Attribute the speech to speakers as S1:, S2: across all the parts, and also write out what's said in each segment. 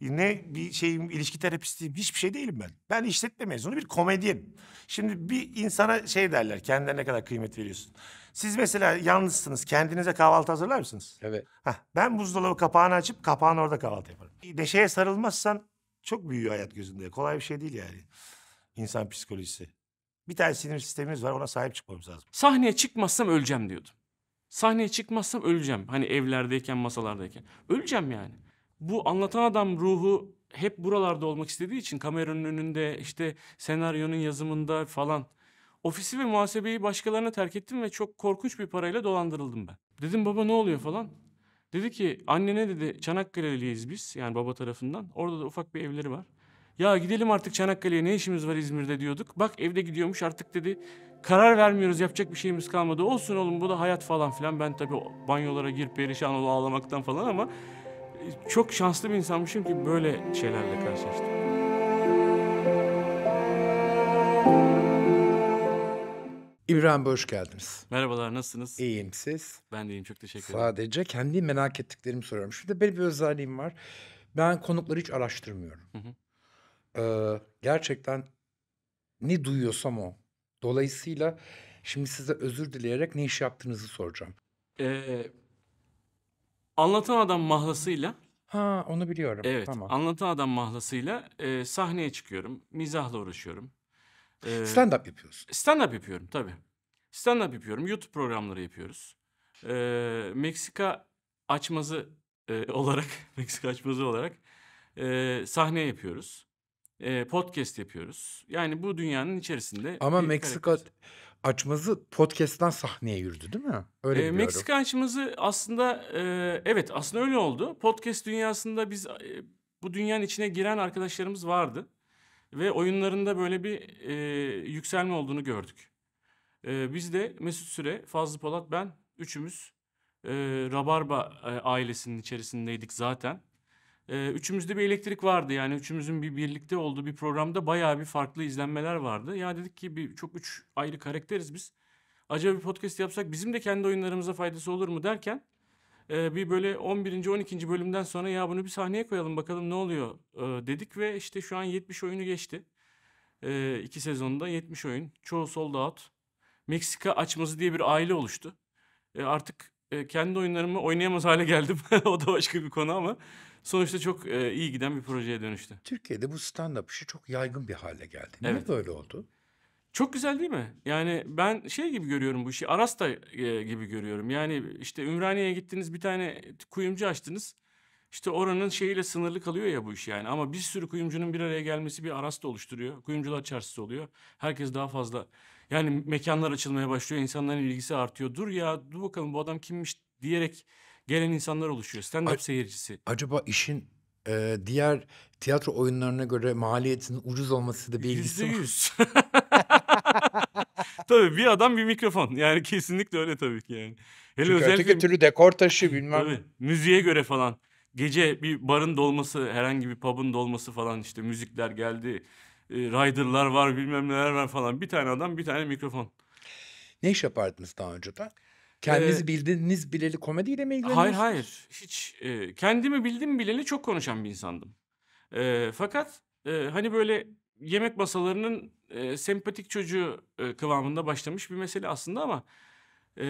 S1: ne bir şeyim ilişki terapistiyim hiçbir şey değilim ben. Ben işletme mezunu bir komedyenim. Şimdi bir insana şey derler kendine ne kadar kıymet veriyorsun. Siz mesela yalnızsınız kendinize kahvaltı hazırlar mısınız? Evet. Heh, ben buzdolabı kapağını açıp kapağın orada kahvaltı yaparım. Neşeye sarılmazsan çok büyüyor hayat gözünde. Kolay bir şey değil yani insan psikolojisi. Bir tane sinir sistemimiz var ona sahip çıkmamız lazım.
S2: Sahneye çıkmazsam öleceğim diyordum. Sahneye çıkmazsam öleceğim. Hani evlerdeyken masalardayken. Öleceğim yani bu anlatan adam ruhu hep buralarda olmak istediği için kameranın önünde işte senaryonun yazımında falan. Ofisi ve muhasebeyi başkalarına terk ettim ve çok korkunç bir parayla dolandırıldım ben. Dedim baba ne oluyor falan. Dedi ki annene dedi Çanakkale'liyiz biz yani baba tarafından. Orada da ufak bir evleri var. Ya gidelim artık Çanakkale'ye ne işimiz var İzmir'de diyorduk. Bak evde gidiyormuş artık dedi. Karar vermiyoruz yapacak bir şeyimiz kalmadı. Olsun oğlum bu da hayat falan filan. Ben tabii banyolara gir perişan ol ağlamaktan falan ama çok şanslı bir insanmışım ki
S3: böyle şeylerle karşılaştım. İbrahim hoş geldiniz. Merhabalar nasılsınız? İyiyim siz? Ben de iyiyim çok teşekkür ederim. Sadece kendi merak ettiklerimi soruyorum. Şimdi benim bir özelliğim var. Ben konukları hiç araştırmıyorum. Hı hı. Ee, gerçekten ne duyuyorsam o. Dolayısıyla şimdi size özür dileyerek ne iş yaptığınızı soracağım.
S2: Ee, Anlatan Adam mahlasıyla
S3: Ha onu biliyorum. evet Tamam.
S2: Anlatan Adam mahlasıyla e, sahneye çıkıyorum. Mizahla uğraşıyorum. E, Stand up yapıyorsun. stand up yapıyorum tabii. Stand up yapıyorum. YouTube programları yapıyoruz. E, Meksika açmazı e, olarak Meksika açmazı olarak e, sahne yapıyoruz. E, podcast yapıyoruz. Yani bu dünyanın içerisinde Ama Meksika
S3: karakteriz açmazı podcast'tan sahneye yürüdü değil mi? Öyle e, Meksika
S2: açmazı aslında e, evet aslında öyle oldu. Podcast dünyasında biz e, bu dünyanın içine giren arkadaşlarımız vardı. Ve oyunlarında böyle bir e, yükselme olduğunu gördük. E, biz de Mesut Süre, Fazlı Polat, ben üçümüz e, Rabarba e, ailesinin içerisindeydik zaten e, üçümüzde bir elektrik vardı. Yani üçümüzün bir birlikte olduğu bir programda bayağı bir farklı izlenmeler vardı. Ya dedik ki bir, çok üç ayrı karakteriz biz. Acaba bir podcast yapsak bizim de kendi oyunlarımıza faydası olur mu derken e, bir böyle 11. 12. bölümden sonra ya bunu bir sahneye koyalım bakalım ne oluyor e, dedik ve işte şu an 70 oyunu geçti. E, iki sezonda 70 oyun. Çoğu sold out. Meksika açması diye bir aile oluştu. E, artık e, kendi oyunlarımı oynayamaz hale geldim. o da başka bir konu ama Sonuçta çok e, iyi giden
S3: bir projeye dönüştü. Türkiye'de bu stand-up işi çok yaygın bir hale geldi. Niye Evet. böyle oldu? Çok güzel değil mi?
S2: Yani ben şey gibi görüyorum bu işi. Arasta e, gibi görüyorum. Yani işte Ümraniye'ye gittiniz bir tane kuyumcu açtınız. İşte oranın şeyiyle sınırlı kalıyor ya bu iş yani. Ama bir sürü kuyumcunun bir araya gelmesi bir arasta oluşturuyor. Kuyumcular çarşısı oluyor. Herkes daha fazla yani mekanlar açılmaya başlıyor. insanların ilgisi artıyor. Dur ya dur bakalım bu adam kimmiş diyerek gelen insanlar oluşuyor. Stand-up A- seyircisi.
S3: Acaba işin e, diğer tiyatro oyunlarına göre maliyetinin ucuz olması da bir ilgisi var. yüz.
S2: tabii bir adam bir mikrofon. Yani kesinlikle öyle tabii ki yani. Hele Çünkü özellikle öteki türlü
S3: dekor taşı bilmem. tabii,
S2: müziğe göre falan. Gece bir barın dolması, herhangi bir pub'ın dolması falan işte müzikler geldi. E, rider'lar var bilmem neler var falan. Bir tane adam bir tane mikrofon.
S3: Ne iş yapardınız daha önceden? Kendiniz ee, bildiniz bileli komediyle mi ilgileniyorsunuz? Hayır
S2: hayır. Hiç e, kendimi bildim bileli çok konuşan bir insandım. E, fakat e, hani böyle yemek masalarının e, sempatik çocuğu e, kıvamında başlamış bir mesele aslında ama e,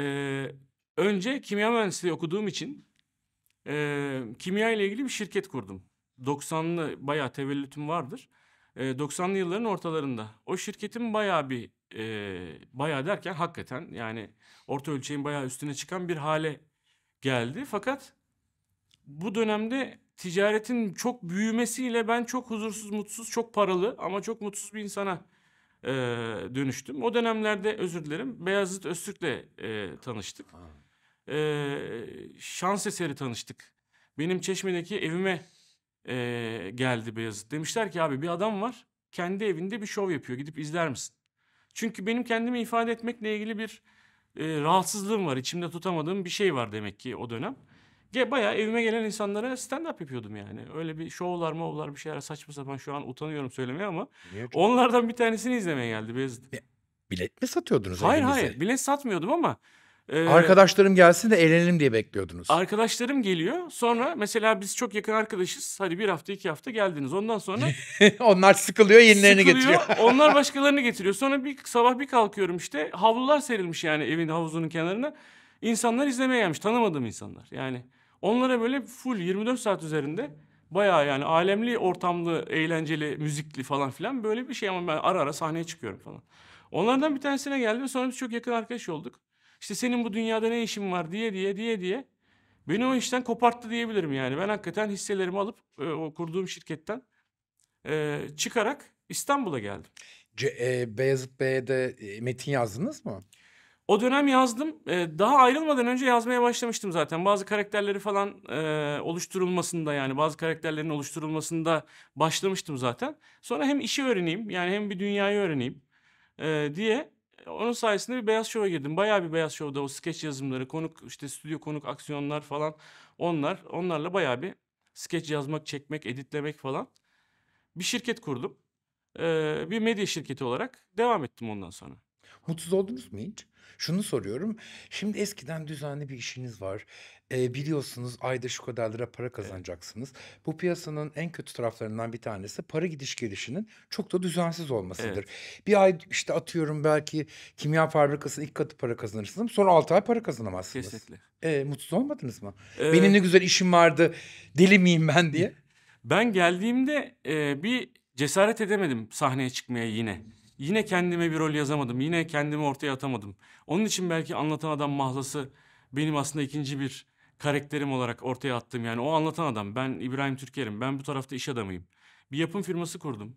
S2: önce kimya mühendisliği okuduğum için e, kimya ile ilgili bir şirket kurdum. 90'lı bayağı tevellütüm vardır. E, 90'lı yılların ortalarında. O şirketin bayağı bir e, bayağı derken hakikaten yani orta ölçeğin bayağı üstüne çıkan bir hale geldi. Fakat bu dönemde ticaretin çok büyümesiyle ben çok huzursuz, mutsuz, çok paralı ama çok mutsuz bir insana e, dönüştüm. O dönemlerde özür dilerim Beyazıt Öztürk'le e, tanıştık. E, şans eseri tanıştık. Benim Çeşme'deki evime e, geldi Beyazıt. Demişler ki abi bir adam var kendi evinde bir şov yapıyor gidip izler misin? Çünkü benim kendimi ifade etmekle ilgili bir e, rahatsızlığım var. İçimde tutamadığım bir şey var demek ki o dönem. Bayağı evime gelen insanlara stand-up yapıyordum yani. Öyle bir şovlar mavlar bir şeyler saçma sapan şu an utanıyorum söylemeye ama. Niye? Onlardan bir tanesini izlemeye geldi Beyazıt.
S3: Bilet mi satıyordunuz? Hayır evinize? hayır bilet satmıyordum ama
S2: ee, Arkadaşlarım
S3: gelsin de eğlenelim diye bekliyordunuz.
S2: Arkadaşlarım geliyor. Sonra mesela biz çok yakın arkadaşız. Hadi bir hafta iki hafta geldiniz. Ondan sonra...
S3: Onlar sıkılıyor yenilerini sıkılıyor, getiriyor. onlar
S2: başkalarını getiriyor. Sonra bir sabah bir kalkıyorum işte. Havlular serilmiş yani evin havuzunun kenarına. İnsanlar izlemeye gelmiş. Tanımadığım insanlar. Yani onlara böyle full 24 saat üzerinde Bayağı yani alemli, ortamlı, eğlenceli, müzikli falan filan böyle bir şey ama ben ara ara sahneye çıkıyorum falan. Onlardan bir tanesine geldim sonra biz çok yakın arkadaş olduk. İşte senin bu dünyada ne işin var diye diye diye diye beni o işten koparttı diyebilirim yani. Ben hakikaten hisselerimi alıp e, o kurduğum şirketten e, çıkarak İstanbul'a geldim. C- e, Beyazıt Bey'de
S3: e, metin yazdınız mı?
S2: O dönem yazdım. E, daha ayrılmadan önce yazmaya başlamıştım zaten. Bazı karakterleri falan e, oluşturulmasında yani bazı karakterlerin oluşturulmasında başlamıştım zaten. Sonra hem işi öğreneyim yani hem bir dünyayı öğreneyim e, diye onun sayesinde bir beyaz şova girdim. Bayağı bir beyaz şovda o skeç yazımları, konuk işte stüdyo konuk aksiyonlar falan onlar onlarla bayağı bir skeç yazmak, çekmek, editlemek falan bir şirket kurdum. Ee, bir medya şirketi olarak devam ettim ondan
S3: sonra. Mutsuz oldunuz mu hiç? Şunu soruyorum. Şimdi eskiden düzenli bir işiniz var e, biliyorsunuz ayda şu kadar lira para kazanacaksınız. Evet. Bu piyasanın en kötü taraflarından bir tanesi para gidiş gelişinin çok da düzensiz olmasıdır. Evet. Bir ay işte atıyorum belki kimya fabrikasının ilk katı para kazanırsınız sonra altı ay para kazanamazsınız. Kesinlikle. E, mutsuz olmadınız mı? Ee, Benim ne güzel işim vardı deli miyim ben diye. Ben
S2: geldiğimde e, bir cesaret edemedim sahneye çıkmaya yine. Yine kendime bir rol yazamadım. Yine kendimi ortaya atamadım. Onun için belki anlatan adam mahlası benim aslında ikinci bir karakterim olarak ortaya attım. Yani o anlatan adam. Ben İbrahim Türker'im. Ben bu tarafta iş adamıyım. Bir yapım firması kurdum.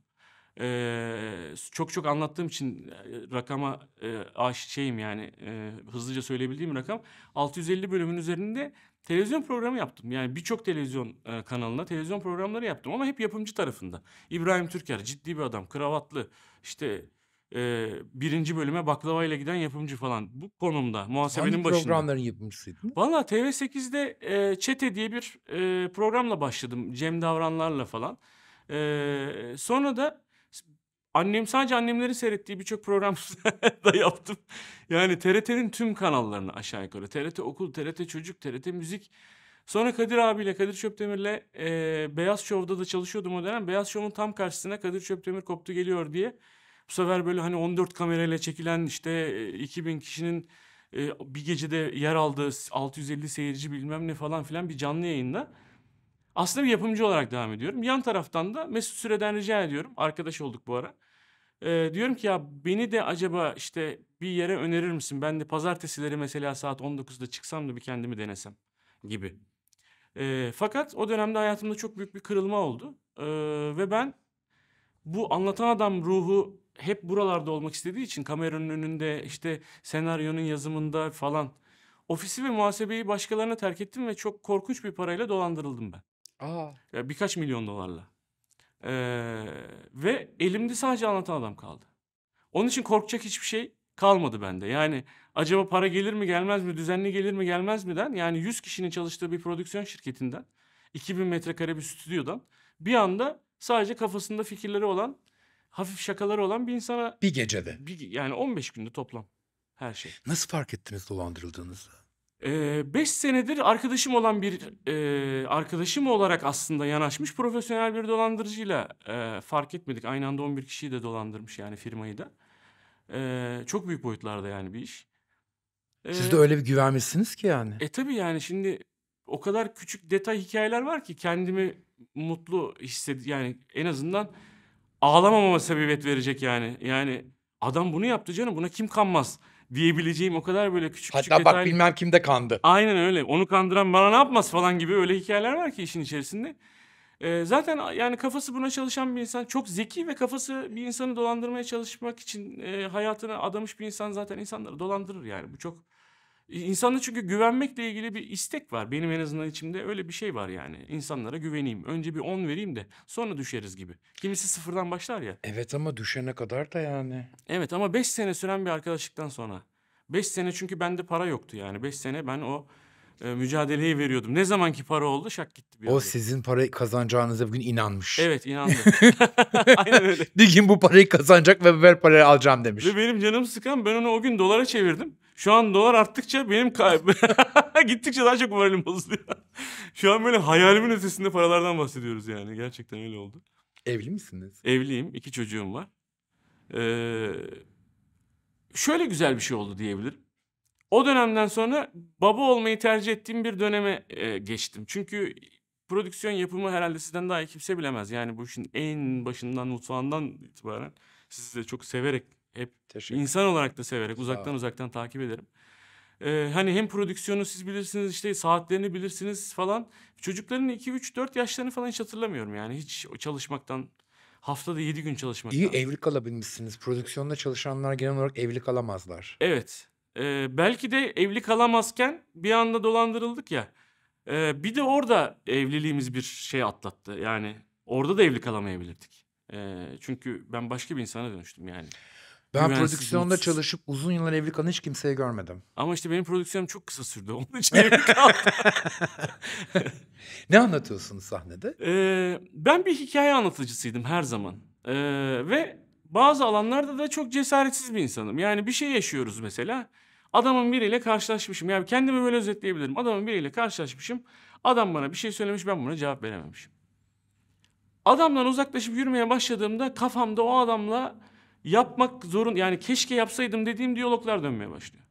S2: Ee, çok çok anlattığım için e, rakama e, aş şeyim yani e, hızlıca söyleyebildiğim rakam 650 bölümün üzerinde televizyon programı yaptım. Yani birçok televizyon e, kanalına televizyon programları yaptım ama hep yapımcı tarafında. İbrahim Türker ciddi bir adam, kravatlı, işte Eee, birinci bölüme baklavayla giden yapımcı falan. Bu konumda muhasebenin Hangi başında. programların
S3: yapımcısıydın? Valla
S2: TV8'de eee, Çete diye bir eee, programla başladım. Cem Davranlar'la falan. Eee, sonra da annem sadece annemlerin seyrettiği birçok program da yaptım. Yani TRT'nin tüm kanallarını aşağı yukarı. TRT Okul, TRT Çocuk, TRT Müzik. Sonra Kadir abiyle, Kadir Çöptemir'le eee Beyaz Şov'da da çalışıyordum o dönem. Beyaz Şov'un tam karşısına Kadir Çöptemir koptu geliyor diye bu sefer böyle hani 14 kamerayla çekilen işte 2000 e, kişinin e, bir gecede yer aldığı 650 seyirci bilmem ne falan filan bir canlı yayında aslında bir yapımcı olarak devam ediyorum. Yan taraftan da Mesut Süre'den rica ediyorum. Arkadaş olduk bu ara. Ee, diyorum ki ya beni de acaba işte bir yere önerir misin? Ben de pazartesileri mesela saat 19'da çıksam da bir kendimi denesem gibi. Ee, fakat o dönemde hayatımda çok büyük bir kırılma oldu. Ee, ve ben bu anlatan adam ruhu hep buralarda olmak istediği için kameranın önünde işte senaryonun yazımında falan. Ofisi ve muhasebeyi başkalarına terk ettim ve çok korkunç bir parayla dolandırıldım ben. Aa. Ya birkaç milyon dolarla. Ee, ve elimde sadece anlatan adam kaldı. Onun için korkacak hiçbir şey kalmadı bende. Yani acaba para gelir mi gelmez mi, düzenli gelir mi gelmez mi den. yani 100 kişinin çalıştığı bir prodüksiyon şirketinden 2000 metrekare bir stüdyodan bir anda sadece kafasında fikirleri olan hafif şakaları olan bir insana... Bir gecede. Bir, yani 15 günde toplam
S3: her şey. Nasıl fark ettiniz dolandırıldığınızı? ee, beş
S2: senedir arkadaşım olan bir e, arkadaşım olarak aslında yanaşmış profesyonel bir dolandırıcıyla e, fark etmedik. Aynı anda 11 kişiyi de dolandırmış yani firmayı da. E, çok büyük boyutlarda yani bir iş. E, Siz de öyle bir
S3: güvenmişsiniz ki yani.
S2: E tabii yani şimdi o kadar küçük detay hikayeler var ki kendimi mutlu hissediyorum yani en azından ağlamamama sebebiyet verecek yani. Yani adam bunu yaptı canım buna kim kanmaz diyebileceğim o kadar böyle küçük Hatta küçük bak detaylı... bilmem
S3: kimde kandı.
S2: Aynen öyle. Onu kandıran bana ne yapmaz falan gibi öyle hikayeler var ki işin içerisinde. Ee, zaten yani kafası buna çalışan bir insan çok zeki ve kafası bir insanı dolandırmaya çalışmak için e, hayatını adamış bir insan zaten insanları dolandırır yani. Bu çok İnsanda çünkü güvenmekle ilgili bir istek var. Benim en azından içimde öyle bir şey var yani. İnsanlara güveneyim. Önce bir on vereyim de sonra düşeriz gibi. Kimisi sıfırdan başlar ya.
S3: Evet ama düşene kadar da yani. Evet ama beş
S2: sene süren bir arkadaşlıktan sonra. Beş sene çünkü bende para yoktu yani. Beş sene ben o e, mücadeleyi veriyordum. Ne zaman ki para oldu şak
S3: gitti bir O anda. sizin parayı kazanacağınıza bugün inanmış. Evet inandı. Aynen öyle. Bir gün bu parayı kazanacak ve ver parayı alacağım demiş. Ve
S2: benim canım sıkan ben onu o gün dolara çevirdim. Şu an dolar arttıkça benim kaybı gittikçe daha çok moralim bozuluyor. Şu an böyle hayalimin ötesinde paralardan bahsediyoruz yani. Gerçekten öyle oldu. Evli misiniz? Evliyim. iki çocuğum var. Ee, şöyle güzel bir şey oldu diyebilirim. O dönemden sonra baba olmayı tercih ettiğim bir döneme e, geçtim. Çünkü prodüksiyon yapımı herhalde sizden daha iyi kimse bilemez. Yani bu işin en başından mutfağından itibaren sizi de çok severek hep Teşekkür insan olarak da severek uzaktan uzaktan takip ederim. Ee, hani hem prodüksiyonu siz bilirsiniz işte saatlerini bilirsiniz falan. Çocukların 2 3 4 yaşlarını falan hiç hatırlamıyorum yani hiç çalışmaktan
S3: haftada 7 gün çalışmaktan. İyi evlilik alabilmişsiniz. Prodüksiyonda çalışanlar genel olarak evlilik alamazlar.
S2: Evet. Ee, belki de evlilik alamazken bir anda dolandırıldık ya. Ee, bir de orada evliliğimiz bir şey atlattı. Yani orada da evlilik alamayabilirdik. Ee, çünkü ben başka bir insana dönüştüm yani. Ben prodüksiyonda
S3: çalışıp uzun yıllar evli kalan hiç kimseyi görmedim.
S2: Ama işte benim prodüksiyonum çok kısa sürdü. Onun için evli kaldım. ne anlatıyorsunuz sahnede? Ee, ben bir hikaye anlatıcısıydım her zaman. Ee, ve bazı alanlarda da çok cesaretsiz bir insanım. Yani bir şey yaşıyoruz mesela. Adamın biriyle karşılaşmışım. Yani kendimi böyle özetleyebilirim. Adamın biriyle karşılaşmışım. Adam bana bir şey söylemiş ben buna cevap verememişim. Adamdan uzaklaşıp yürümeye başladığımda kafamda o adamla yapmak zorun yani keşke yapsaydım dediğim diyaloglar dönmeye başlıyor.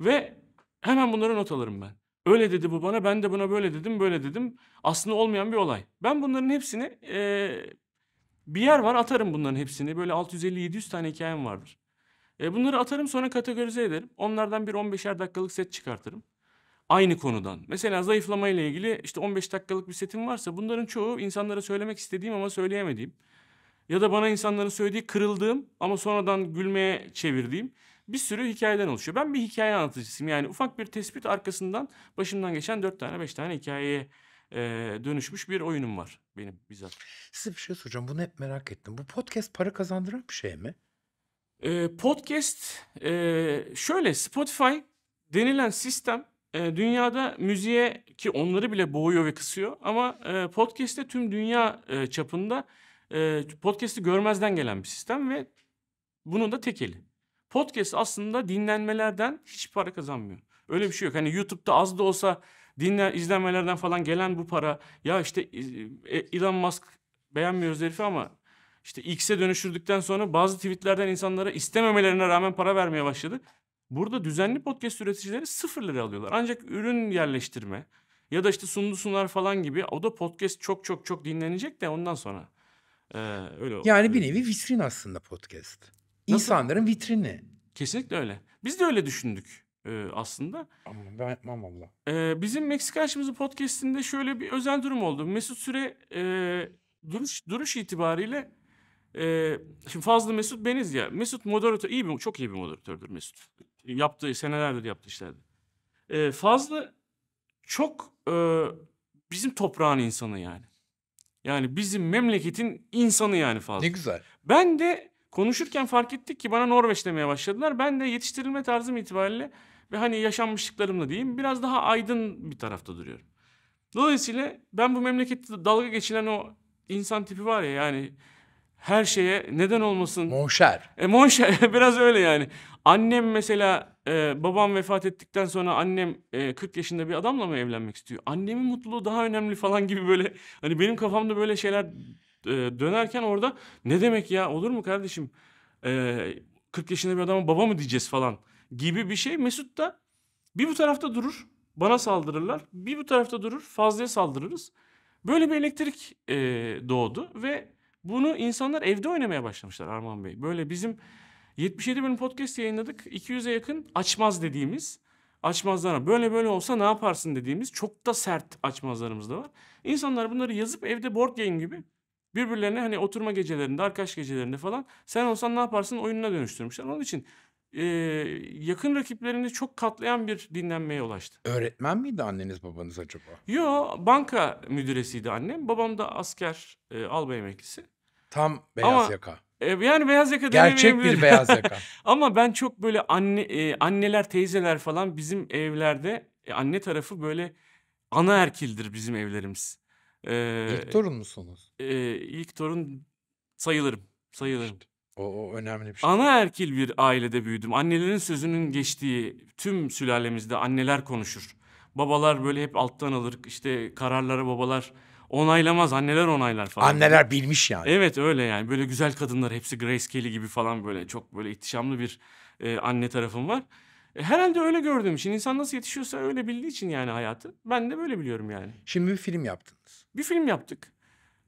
S2: Ve hemen bunları not alırım ben. Öyle dedi bu bana, ben de buna böyle dedim, böyle dedim. Aslında olmayan bir olay. Ben bunların hepsini e, bir yer var atarım bunların hepsini. Böyle 650-700 tane hikayem vardır. E, bunları atarım sonra kategorize ederim. Onlardan bir 15'er dakikalık set çıkartırım. Aynı konudan. Mesela zayıflama ilgili işte 15 dakikalık bir setim varsa bunların çoğu insanlara söylemek istediğim ama söyleyemediğim ya da bana insanların söylediği kırıldığım ama sonradan gülmeye çevirdiğim bir sürü hikayeden oluşuyor. Ben bir hikaye anlatıcısıyım. Yani ufak bir tespit arkasından başımdan geçen dört tane beş tane hikayeye e, dönüşmüş bir oyunum var benim bizzat.
S3: Size bir şey soracağım. Bunu hep merak ettim. Bu podcast para kazandıran bir şey mi? E, podcast
S2: e, şöyle Spotify denilen sistem e, dünyada müziğe ki onları bile boğuyor ve kısıyor ama e, podcast'te tüm dünya e, çapında e, podcast'i görmezden gelen bir sistem ve bunun da tekeli. Podcast aslında dinlenmelerden hiç para kazanmıyor. Öyle bir şey yok. Hani YouTube'da az da olsa dinle izlenmelerden falan gelen bu para ya işte e, e, Elon Musk beğenmiyoruz herifi ama işte X'e dönüştürdükten sonra bazı tweetlerden insanlara istememelerine rağmen para vermeye başladı. Burada düzenli podcast üreticileri sıfır lira alıyorlar. Ancak ürün yerleştirme ya da işte sundu sunar falan gibi o da podcast çok çok çok dinlenecek de ondan sonra. Ee, öyle Yani
S3: bir nevi vitrin aslında podcast. Nasıl? İnsanların vitrini. Kesinlikle öyle. Biz de öyle düşündük e, aslında. Ama ben yapmam valla. E,
S2: bizim Meksika aşımızı podcastinde şöyle bir özel durum oldu. Mesut Süre e, duruş duruş itibariyle e, şimdi fazla Mesut beniz ya. Mesut moderatör iyi bir çok iyi bir moderatördür Mesut. Yaptığı senelerdir yaptığı işlerde. E, Fazlı çok e, bizim toprağın insanı yani. Yani bizim memleketin insanı yani fazla. Ne güzel. Ben de konuşurken fark ettik ki bana Norveç demeye başladılar. Ben de yetiştirilme tarzım itibariyle ve hani yaşanmışlıklarımla diyeyim biraz daha aydın bir tarafta duruyorum. Dolayısıyla ben bu memlekette dalga geçilen o insan tipi var ya yani her şeye neden olmasın. Monşer. E monşer biraz öyle yani. Annem mesela ee, babam vefat ettikten sonra annem e, 40 yaşında bir adamla mı evlenmek istiyor? Annemin mutluluğu daha önemli falan gibi böyle hani benim kafamda böyle şeyler e, dönerken orada ne demek ya olur mu kardeşim? E, 40 yaşında bir adama baba mı diyeceğiz falan gibi bir şey. Mesut da bir bu tarafta durur bana saldırırlar. Bir bu tarafta durur Fazlı'ya saldırırız. Böyle bir elektrik e, doğdu ve bunu insanlar evde oynamaya başlamışlar Arman Bey. Böyle bizim 77 bölüm podcast yayınladık. 200'e yakın açmaz dediğimiz açmazlara böyle böyle olsa ne yaparsın dediğimiz çok da sert açmazlarımız da var. İnsanlar bunları yazıp evde board game gibi birbirlerine hani oturma gecelerinde, arkadaş gecelerinde falan sen olsan ne yaparsın oyununa dönüştürmüşler. Onun için e, yakın rakiplerini çok katlayan bir dinlenmeye ulaştı.
S3: Öğretmen miydi anneniz babanız acaba?
S2: Yo banka müdüresiydi annem. Babam da asker, e, albay
S3: emeklisi. Tam beyaz Ama yaka. E, yani beyaz yaka Gerçek bir beyaz yaka.
S2: Ama ben çok böyle anne e, anneler, teyzeler falan bizim evlerde e, anne tarafı böyle ana erkildir bizim evlerimiz. Ee, ilk torun musunuz? E, ilk torun sayılırım. Sayılırım. o, o önemli bir şey. Ana erkil bir ailede büyüdüm. Annelerin sözünün geçtiği tüm sülalemizde anneler konuşur. Babalar böyle hep alttan alır. İşte kararlara babalar onaylamaz anneler onaylar falan. Anneler bilmiş yani. Evet öyle yani böyle güzel kadınlar hepsi Grace Kelly gibi falan böyle çok böyle ihtişamlı bir e, anne tarafım var. E, herhalde öyle gördüğüm için insan nasıl yetişiyorsa öyle bildiği için yani hayatı. Ben de böyle biliyorum yani. Şimdi bir film yaptınız. Bir film yaptık.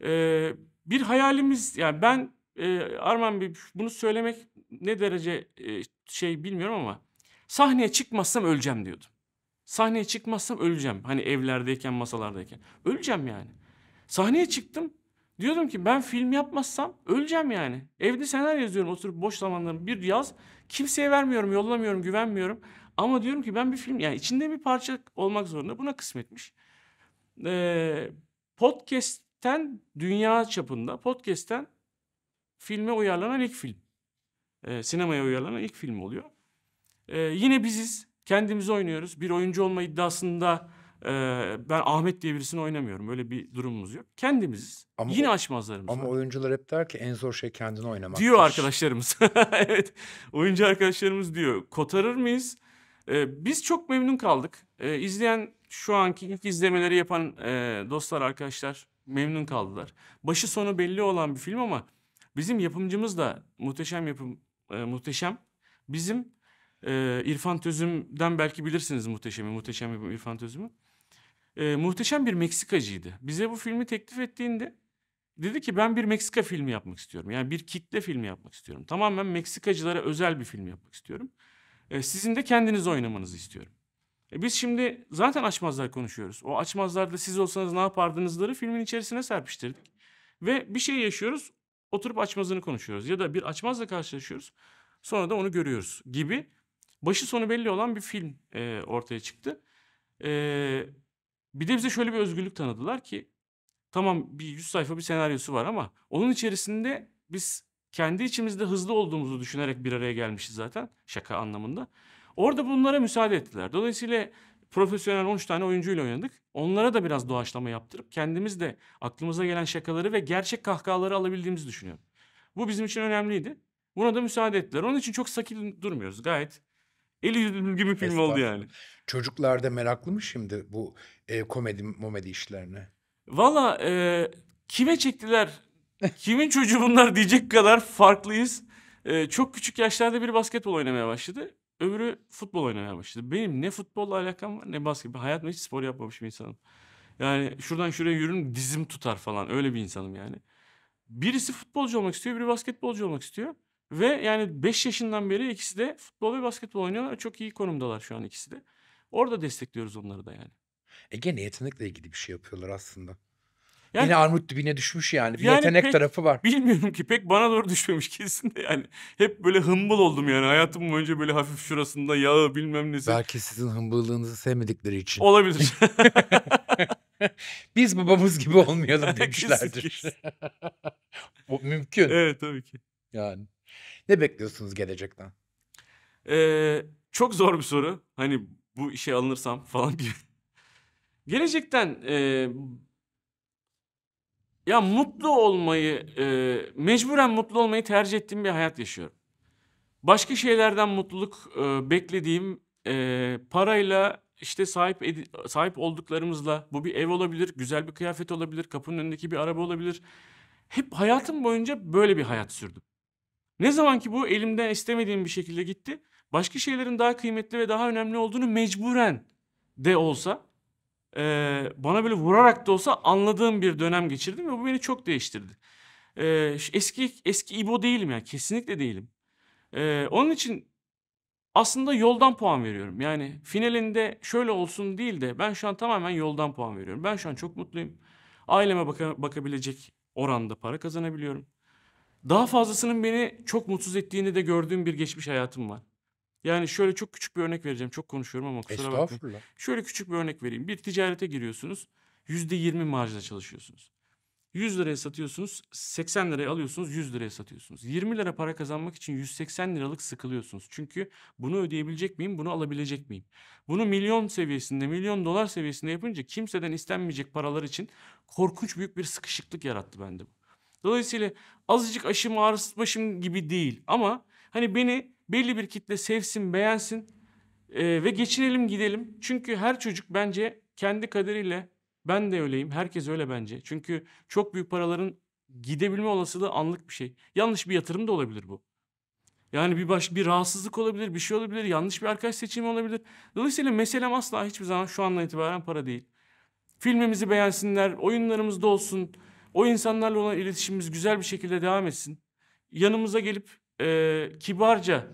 S2: Ee, bir hayalimiz yani ben e, Arman bir bunu söylemek ne derece e, şey bilmiyorum ama sahneye çıkmazsam öleceğim diyordum. Sahneye çıkmazsam öleceğim. Hani evlerdeyken, masalardayken. Öleceğim yani. Sahneye çıktım. Diyordum ki ben film yapmazsam öleceğim yani. Evde senaryo yazıyorum oturup boş zamanlarım bir yaz. Kimseye vermiyorum, yollamıyorum, güvenmiyorum. Ama diyorum ki ben bir film yani içinde bir parça olmak zorunda. Buna kısmetmiş. Ee, podcast'ten dünya çapında podcast'ten filme uyarlanan ilk film. Ee, sinemaya uyarlanan ilk film oluyor. Ee, yine biziz. Kendimizi oynuyoruz. Bir oyuncu olma iddiasında ee, ben Ahmet diye birisini oynamıyorum. Öyle bir durumumuz yok. Kendimiziz. Ama Yine o, açmazlarımız Ama var.
S3: oyuncular hep der ki en zor şey kendini oynamak. Diyor
S2: arkadaşlarımız. evet. Oyuncu arkadaşlarımız diyor. Kotarır mıyız? Ee, biz çok memnun kaldık. Ee, izleyen şu anki ilk izlemeleri yapan e, dostlar arkadaşlar memnun kaldılar. Başı sonu belli olan bir film ama bizim yapımcımız da muhteşem yapım e, muhteşem. Bizim e, İrfan Tözüm'den belki bilirsiniz muhteşemi, muhteşem İrfan Tözüm'ü e, muhteşem bir Meksikacıydı. Bize bu filmi teklif ettiğinde dedi ki ben bir Meksika filmi yapmak istiyorum. Yani bir kitle filmi yapmak istiyorum. Tamamen Meksikacılara özel bir film yapmak istiyorum. E, sizin de kendiniz oynamanızı istiyorum. E, biz şimdi zaten açmazlar konuşuyoruz. O açmazlarda siz olsanız ne yapardınızları filmin içerisine serpiştirdik. Ve bir şey yaşıyoruz oturup açmazını konuşuyoruz. Ya da bir açmazla karşılaşıyoruz sonra da onu görüyoruz gibi başı sonu belli olan bir film e, ortaya çıktı. Eee bir de bize şöyle bir özgürlük tanıdılar ki tamam bir 100 sayfa bir senaryosu var ama onun içerisinde biz kendi içimizde hızlı olduğumuzu düşünerek bir araya gelmişiz zaten şaka anlamında. Orada bunlara müsaade ettiler. Dolayısıyla profesyonel 13 tane oyuncuyla oynadık. Onlara da biraz doğaçlama yaptırıp kendimiz de aklımıza gelen şakaları ve gerçek kahkahaları alabildiğimizi düşünüyorum. Bu bizim için önemliydi. Buna da müsaade ettiler. Onun için çok sakin durmuyoruz. Gayet Eli yüzü gibi film oldu yani.
S3: Çocuklar da meraklı mı şimdi bu e, komedi momedi işlerine?
S2: Valla e, kime çektiler, kimin çocuğu bunlar diyecek kadar farklıyız. E, çok küçük yaşlarda biri basketbol oynamaya başladı. Öbürü futbol oynamaya başladı. Benim ne futbolla alakam var ne basketbol. Hayatımda hiç spor yapmamış bir insanım. Yani şuradan şuraya yürürüm dizim tutar falan öyle bir insanım yani. Birisi futbolcu olmak istiyor, biri basketbolcu olmak istiyor. Ve yani 5 yaşından beri ikisi de futbol ve basketbol oynuyorlar. Çok iyi konumdalar şu an ikisi de. Orada destekliyoruz onları da yani.
S3: E gene yetenekle ilgili bir şey yapıyorlar aslında. Yani, Yine armut dibine düşmüş yani. Bir yani yetenek pek, tarafı
S2: var. Bilmiyorum ki pek bana doğru düşmemiş kesin de yani. Hep böyle hımbıl oldum yani. Hayatım boyunca
S3: böyle hafif şurasında yağı bilmem nesi. Belki sizin hımbıllığınızı sevmedikleri için. Olabilir. Biz babamız gibi olmayalım demişlerdir. Bu mümkün. Evet tabii ki. Yani. Ne bekliyorsunuz gelecekten?
S2: Ee, çok zor bir soru. Hani bu işe alınırsam falan gibi. Gelecekten e, ya mutlu olmayı e, mecburen mutlu olmayı tercih ettiğim bir hayat yaşıyorum. Başka şeylerden mutluluk e, beklediğim e, parayla işte sahip edi- sahip olduklarımızla bu bir ev olabilir, güzel bir kıyafet olabilir, kapının önündeki bir araba olabilir. Hep hayatım boyunca böyle bir hayat sürdüm. Ne zaman ki bu elimden istemediğim bir şekilde gitti, başka şeylerin daha kıymetli ve daha önemli olduğunu mecburen de olsa e, bana böyle vurarak da olsa anladığım bir dönem geçirdim ve bu beni çok değiştirdi. E, eski eski İbo değilim ya, kesinlikle değilim. E, onun için aslında yoldan puan veriyorum. Yani finalinde şöyle olsun değil de ben şu an tamamen yoldan puan veriyorum. Ben şu an çok mutluyum. Aileme baka, bakabilecek oranda para kazanabiliyorum. Daha fazlasının beni çok mutsuz ettiğini de gördüğüm bir geçmiş hayatım var. Yani şöyle çok küçük bir örnek vereceğim. Çok konuşuyorum ama kusura bakmayın. Şöyle küçük bir örnek vereyim. Bir ticarete giriyorsunuz. Yüzde yirmi marjla çalışıyorsunuz. 100 liraya satıyorsunuz, 80 liraya alıyorsunuz, 100 liraya satıyorsunuz. 20 lira para kazanmak için 180 liralık sıkılıyorsunuz. Çünkü bunu ödeyebilecek miyim, bunu alabilecek miyim? Bunu milyon seviyesinde, milyon dolar seviyesinde yapınca kimseden istenmeyecek paralar için korkunç büyük bir sıkışıklık yarattı bende bu. Dolayısıyla azıcık aşım başım gibi değil ama hani beni belli bir kitle sevsin, beğensin e, ve geçinelim gidelim. Çünkü her çocuk bence kendi kaderiyle ben de öyleyim. Herkes öyle bence. Çünkü çok büyük paraların gidebilme olasılığı anlık bir şey. Yanlış bir yatırım da olabilir bu. Yani bir baş bir rahatsızlık olabilir, bir şey olabilir, yanlış bir arkadaş seçimi olabilir. Dolayısıyla meselem asla hiçbir zaman şu andan itibaren para değil. Filmimizi beğensinler, oyunlarımızda olsun, o insanlarla olan iletişimimiz güzel bir şekilde devam etsin. Yanımıza gelip e, kibarca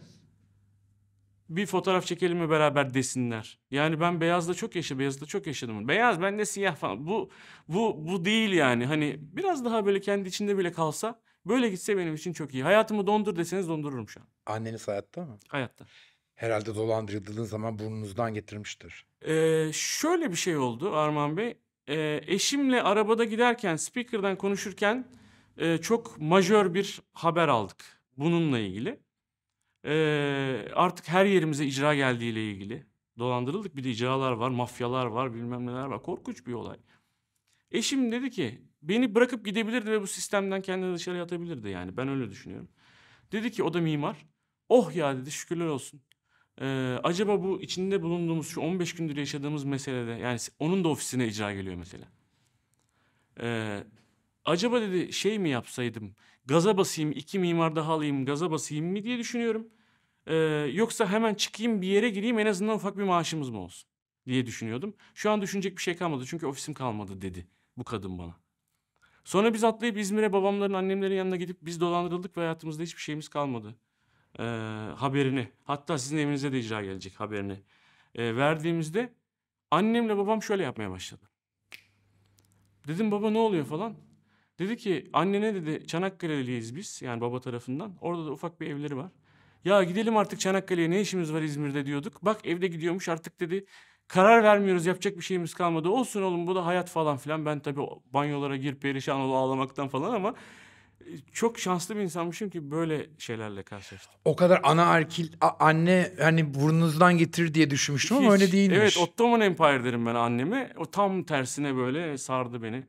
S2: bir fotoğraf çekelim mi beraber desinler. Yani ben beyazda çok yaşadım, beyazda çok yaşadım. Beyaz ben de siyah falan. Bu bu bu değil yani. Hani biraz daha böyle kendi içinde bile kalsa böyle gitse benim için çok iyi. Hayatımı dondur deseniz dondururum şu an.
S3: Anneniz hayatta mı? Hayatta. Herhalde dolandırıldığın zaman burnunuzdan getirmiştir.
S2: Ee, şöyle bir şey oldu Arman Bey e, eşimle arabada giderken speaker'dan konuşurken e, çok majör bir haber aldık bununla ilgili. E, artık her yerimize icra geldiğiyle ilgili dolandırıldık. Bir de icralar var, mafyalar var, bilmem neler var. Korkunç bir olay. Eşim dedi ki beni bırakıp gidebilirdi ve bu sistemden kendini dışarı atabilirdi yani. Ben öyle düşünüyorum. Dedi ki o da mimar. Oh ya dedi şükürler olsun. Eee, acaba bu içinde bulunduğumuz şu 15 gündür yaşadığımız meselede yani onun da ofisine icra geliyor mesela. Eee, acaba dedi şey mi yapsaydım, gaza basayım, iki mimar daha alayım, gaza basayım mı diye düşünüyorum. Eee, yoksa hemen çıkayım bir yere gireyim en azından ufak bir maaşımız mı olsun diye düşünüyordum. Şu an düşünecek bir şey kalmadı çünkü ofisim kalmadı dedi bu kadın bana. Sonra biz atlayıp İzmir'e babamların annemlerin yanına gidip biz dolandırıldık ve hayatımızda hiçbir şeyimiz kalmadı e, haberini hatta sizin evinize de icra gelecek haberini e, verdiğimizde annemle babam şöyle yapmaya başladı. Dedim baba ne oluyor falan. Dedi ki annene dedi Çanakkale'liyiz biz yani baba tarafından. Orada da ufak bir evleri var. Ya gidelim artık Çanakkale'ye ne işimiz var İzmir'de diyorduk. Bak evde gidiyormuş artık dedi karar vermiyoruz yapacak bir şeyimiz kalmadı. Olsun oğlum bu da hayat falan filan. Ben tabii banyolara gir perişan ol ağlamaktan falan ama çok şanslı bir insanmışım ki böyle şeylerle karşılaştım.
S3: O kadar anaerkil anne hani burnunuzdan getir diye düşünmüştüm Hiç, ama öyle değilmiş. Evet
S2: Ottoman Empire derim ben annemi. O tam tersine böyle sardı beni.